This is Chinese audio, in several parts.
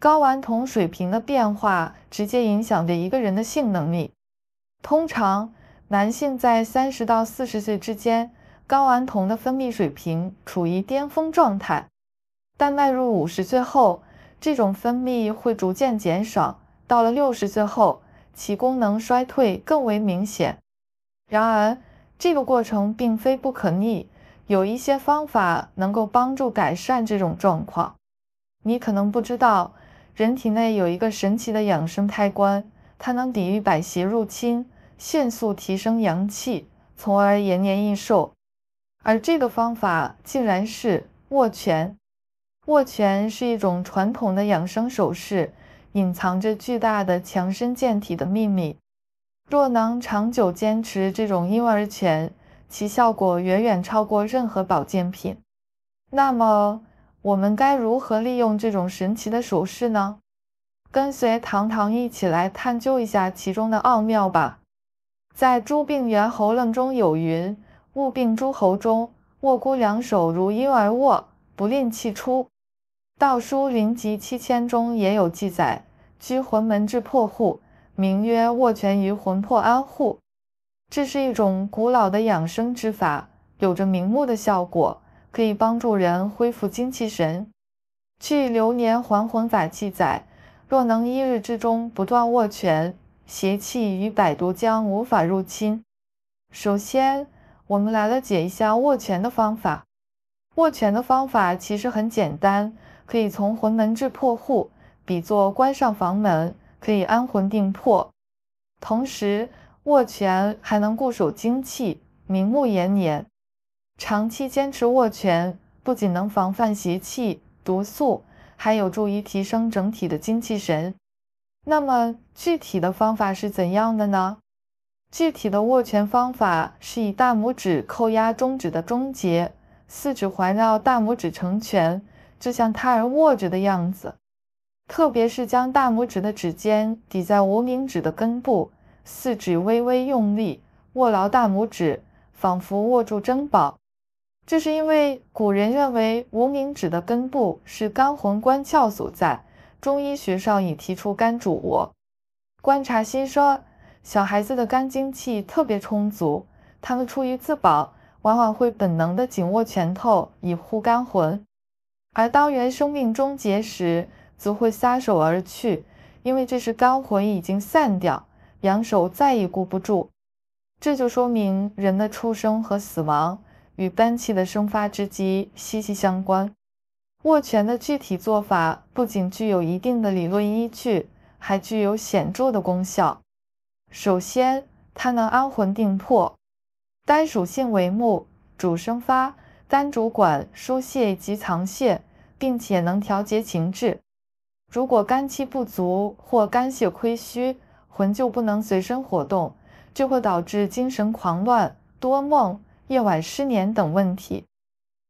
睾丸酮水平的变化直接影响着一个人的性能力。通常，男性在三十到四十岁之间，睾丸酮的分泌水平处于巅峰状态。但迈入五十岁后，这种分泌会逐渐减少。到了六十岁后，其功能衰退更为明显。然而，这个过程并非不可逆，有一些方法能够帮助改善这种状况。你可能不知道。人体内有一个神奇的养生开关，它能抵御百邪入侵，迅速提升阳气，从而延年益寿。而这个方法竟然是握拳。握拳是一种传统的养生手势，隐藏着巨大的强身健体的秘密。若能长久坚持这种婴儿拳，其效果远远超过任何保健品。那么，我们该如何利用这种神奇的手势呢？跟随糖糖一起来探究一下其中的奥妙吧。在《诸病源喉论》中有云：“握病诸喉中，握孤两手如婴儿握，不吝气出。”《道书临集七千》中也有记载：“居魂门至破户，名曰握拳于魂魄安户。”这是一种古老的养生之法，有着明目的效果。可以帮助人恢复精气神。据《流年还魂法》记载，若能一日之中不断握拳，邪气与百毒将无法入侵。首先，我们来了解一下握拳的方法。握拳的方法其实很简单，可以从魂门至破户，比作关上房门，可以安魂定魄。同时，握拳还能固守精气，明目延年。长期坚持握拳，不仅能防范邪气毒素，还有助于提升整体的精气神。那么具体的方法是怎样的呢？具体的握拳方法是以大拇指扣压中指的中节，四指环绕大拇指成拳，就像胎儿握着的样子。特别是将大拇指的指尖抵在无名指的根部，四指微微用力握牢大拇指，仿佛握住珍宝。这是因为古人认为无名指的根部是肝魂关窍所在，中医学上已提出肝主卧。观察新生小孩子的肝精气特别充足，他们出于自保，往往会本能的紧握拳头以护肝魂；而当原生命终结时，则会撒手而去，因为这时肝魂已经散掉，两手再也固不住。这就说明人的出生和死亡。与肝气的生发之机息息相关。握拳的具体做法不仅具有一定的理论依据，还具有显著的功效。首先，它能安魂定魄。肝属性为木，主生发，肝主管疏泄及藏泄，并且能调节情志。如果肝气不足或肝血亏虚，魂就不能随身活动，就会导致精神狂乱、多梦。夜晚失眠等问题，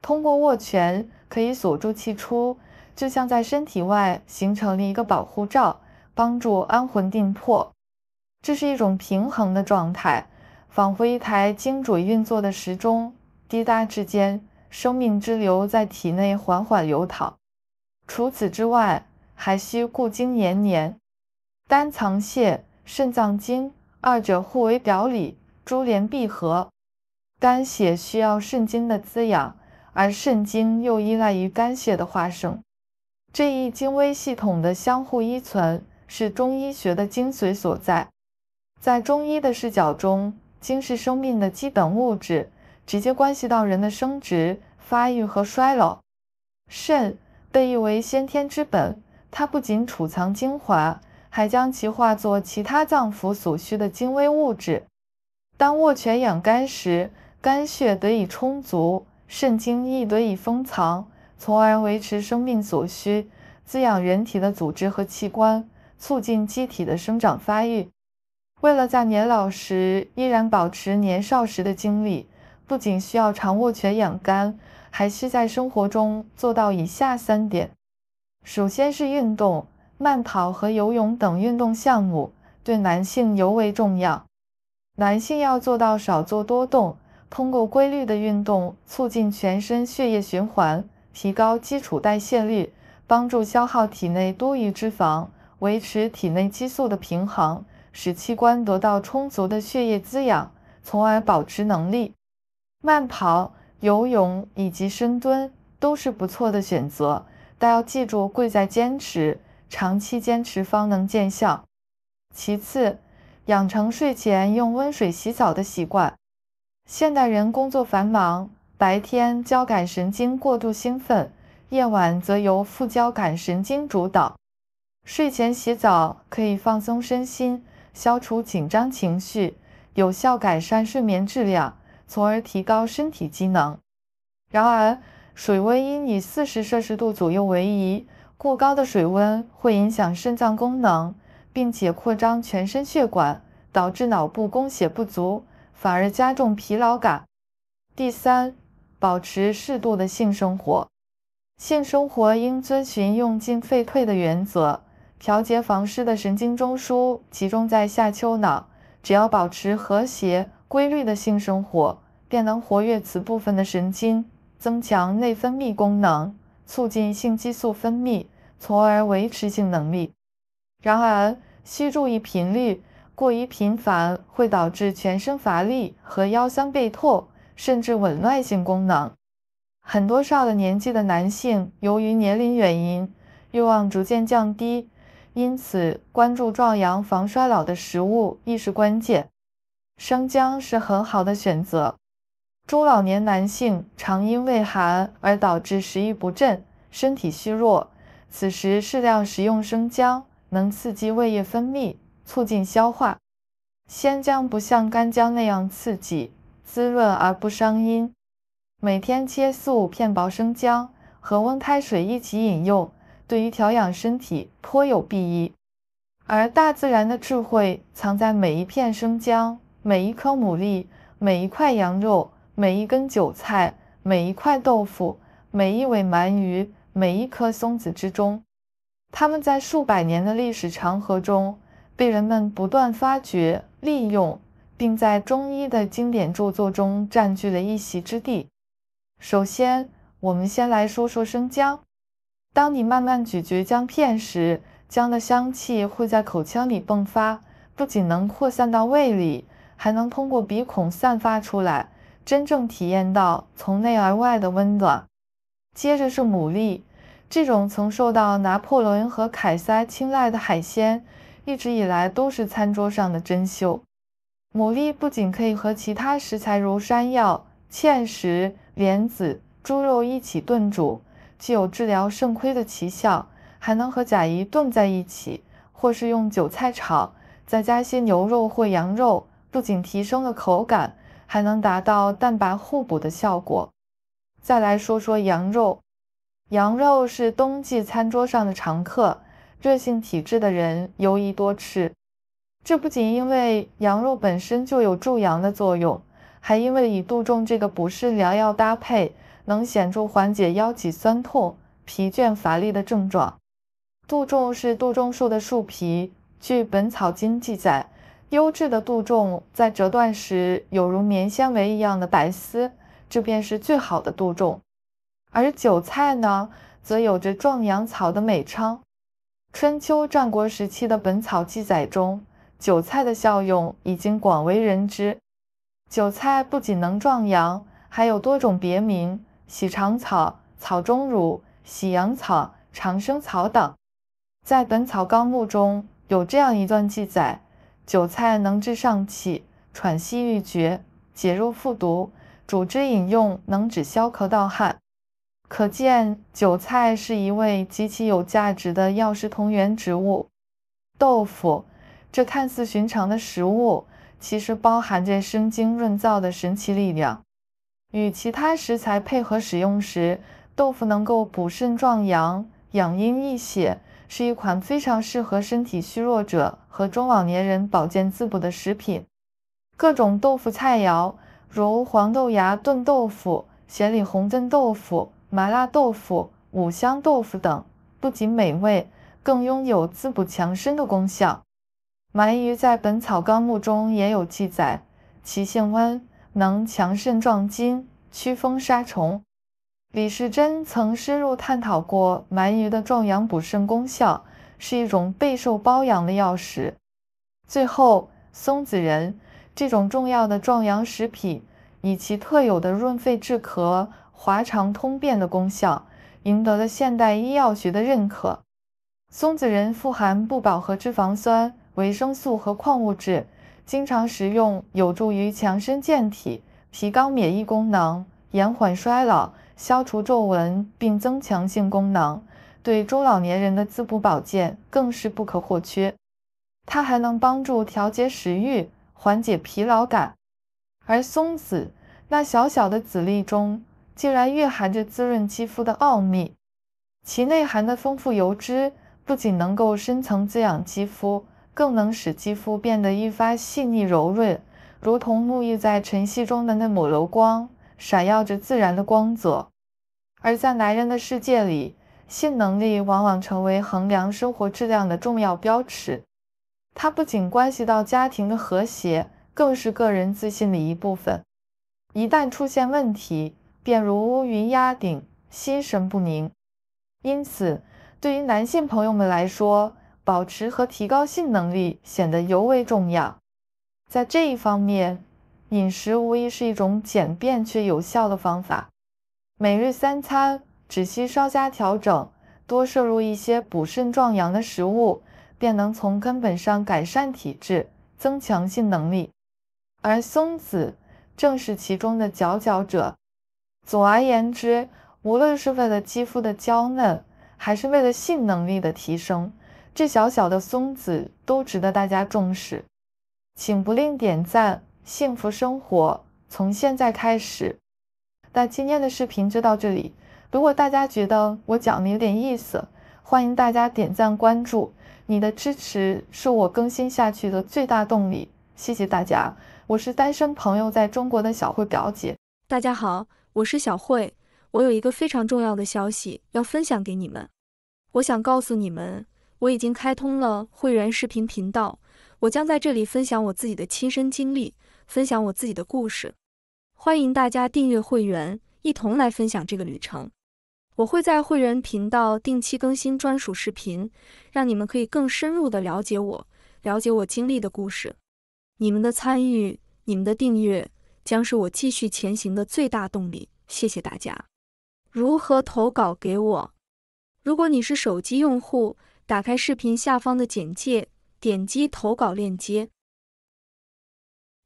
通过握拳可以锁住气出，就像在身体外形成了一个保护罩，帮助安魂定魄。这是一种平衡的状态，仿佛一台精准运作的时钟，滴答之间，生命之流在体内缓缓流淌。除此之外，还需固精延年，丹藏血，肾脏经二者互为表里，珠联璧合。肝血需要肾精的滋养而肾精又依赖于肝血的化生这一精微系统的相互依存是中医学的精髓所在在中医的视角中精是生命的基本物质直接关系到人的生殖发育和衰老肾被誉为先天之本它不仅储藏精华还将其化作其他脏腑所需的精微物质当握拳养肝时肝血得以充足，肾精亦得以封藏，从而维持生命所需，滋养人体的组织和器官，促进机体的生长发育。为了在年老时依然保持年少时的精力，不仅需要常握拳养肝，还需在生活中做到以下三点：首先是运动，慢跑和游泳等运动项目对男性尤为重要。男性要做到少做多动。通过规律的运动，促进全身血液循环，提高基础代谢率，帮助消耗体内多余脂肪，维持体内激素的平衡，使器官得到充足的血液滋养，从而保持能力。慢跑、游泳以及深蹲都是不错的选择，但要记住，贵在坚持，长期坚持方能见效。其次，养成睡前用温水洗澡的习惯。现代人工作繁忙，白天交感神经过度兴奋，夜晚则由副交感神经主导。睡前洗澡可以放松身心，消除紧张情绪，有效改善睡眠质量，从而提高身体机能。然而，水温应以四十摄氏度左右为宜，过高的水温会影响肾脏功能，并且扩张全身血管，导致脑部供血不足。反而加重疲劳感。第三，保持适度的性生活。性生活应遵循“用进废退”的原则。调节房湿的神经中枢集中在下丘脑，只要保持和谐、规律的性生活，便能活跃此部分的神经，增强内分泌功能，促进性激素分泌，从而维持性能力。然而，需注意频率。过于频繁会导致全身乏力和腰酸背痛，甚至紊乱性功能。很多上了年纪的男性由于年龄原因，欲望逐渐降低，因此关注壮阳防衰老的食物亦是关键。生姜是很好的选择。中老年男性常因胃寒而导致食欲不振、身体虚弱，此时适量食用生姜，能刺激胃液分泌。促进消化，鲜姜不像干姜那样刺激，滋润而不伤阴。每天切四五片薄生姜，和温开水一起饮用，对于调养身体颇有裨益。而大自然的智慧藏在每一片生姜、每一颗牡蛎、每一块羊肉、每一根韭菜、每一块豆腐、每一尾鳗鱼、每一颗松子之中，它们在数百年的历史长河中。被人们不断发掘、利用，并在中医的经典著作中占据了一席之地。首先，我们先来说说生姜。当你慢慢咀嚼姜片时，姜的香气会在口腔里迸发，不仅能扩散到胃里，还能通过鼻孔散发出来，真正体验到从内而外的温暖。接着是牡蛎，这种曾受到拿破仑和凯撒青睐的海鲜。一直以来都是餐桌上的珍馐。牡蛎不仅可以和其他食材如山药、芡实、莲子、猪肉一起炖煮，既有治疗肾亏的奇效，还能和甲鱼炖在一起，或是用韭菜炒，再加一些牛肉或羊肉，不仅提升了口感，还能达到蛋白互补的效果。再来说说羊肉，羊肉是冬季餐桌上的常客。热性体质的人尤宜多吃，这不仅因为羊肉本身就有助阳的作用，还因为与杜仲这个补肾良药搭配，能显著缓解腰脊酸痛、疲倦乏力的症状。杜仲是杜仲树的树皮，据《本草经》记载，优质的杜仲在折断时有如棉纤维一样的白丝，这便是最好的杜仲。而韭菜呢，则有着壮阳草的美称。春秋战国时期的《本草》记载中，韭菜的效用已经广为人知。韭菜不仅能壮阳，还有多种别名，喜长草、草中乳、喜阳草、长生草等。在《本草纲目》中有这样一段记载：韭菜能治上气、喘息欲绝、解肉复毒，煮之饮用能止消渴盗汗。可见韭菜是一味极其有价值的药食同源植物。豆腐，这看似寻常的食物，其实包含着生津润燥的神奇力量。与其他食材配合使用时，豆腐能够补肾壮阳、养阴益血，是一款非常适合身体虚弱者和中老年人保健滋补的食品。各种豆腐菜肴，如黄豆芽炖豆腐、咸里红炖豆腐。麻辣豆腐、五香豆腐等不仅美味，更拥有滋补强身的功效。鳗鱼在《本草纲目》中也有记载，其性温，能强肾壮筋、驱风杀虫。李时珍曾深入探讨过鳗鱼的壮阳补肾功效，是一种备受褒扬的药食。最后，松子仁这种重要的壮阳食品，以其特有的润肺止咳。滑肠通便的功效赢得了现代医药学的认可。松子仁富含不饱和脂肪酸、维生素和矿物质，经常食用有助于强身健体、提高免疫功能、延缓衰老、消除皱纹，并增强性功能。对中老年人的滋补保健更是不可或缺。它还能帮助调节食欲，缓解疲劳感。而松子那小小的籽粒中，竟然蕴含着滋润肌肤的奥秘，其内含的丰富油脂不仅能够深层滋养肌肤，更能使肌肤变得愈发细腻柔润，如同沐浴在晨曦中的那抹柔光，闪耀着自然的光泽。而在男人的世界里，性能力往往成为衡量生活质量的重要标尺，它不仅关系到家庭的和谐，更是个人自信的一部分。一旦出现问题，便如乌云压顶，心神不宁。因此，对于男性朋友们来说，保持和提高性能力显得尤为重要。在这一方面，饮食无疑是一种简便却有效的方法。每日三餐只需稍加调整，多摄入一些补肾壮阳的食物，便能从根本上改善体质，增强性能力。而松子正是其中的佼佼者。总而言之，无论是为了肌肤的娇嫩，还是为了性能力的提升，这小小的松子都值得大家重视。请不吝点赞，幸福生活从现在开始。那今天的视频就到这里。如果大家觉得我讲的有点意思，欢迎大家点赞关注，你的支持是我更新下去的最大动力。谢谢大家，我是单身朋友在中国的小慧表姐，大家好。我是小慧，我有一个非常重要的消息要分享给你们。我想告诉你们，我已经开通了会员视频频道，我将在这里分享我自己的亲身经历，分享我自己的故事。欢迎大家订阅会员，一同来分享这个旅程。我会在会员频道定期更新专属视频，让你们可以更深入的了解我，了解我经历的故事。你们的参与，你们的订阅。将是我继续前行的最大动力，谢谢大家。如何投稿给我？如果你是手机用户，打开视频下方的简介，点击投稿链接；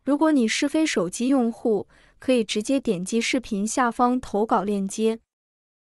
如果你是非手机用户，可以直接点击视频下方投稿链接。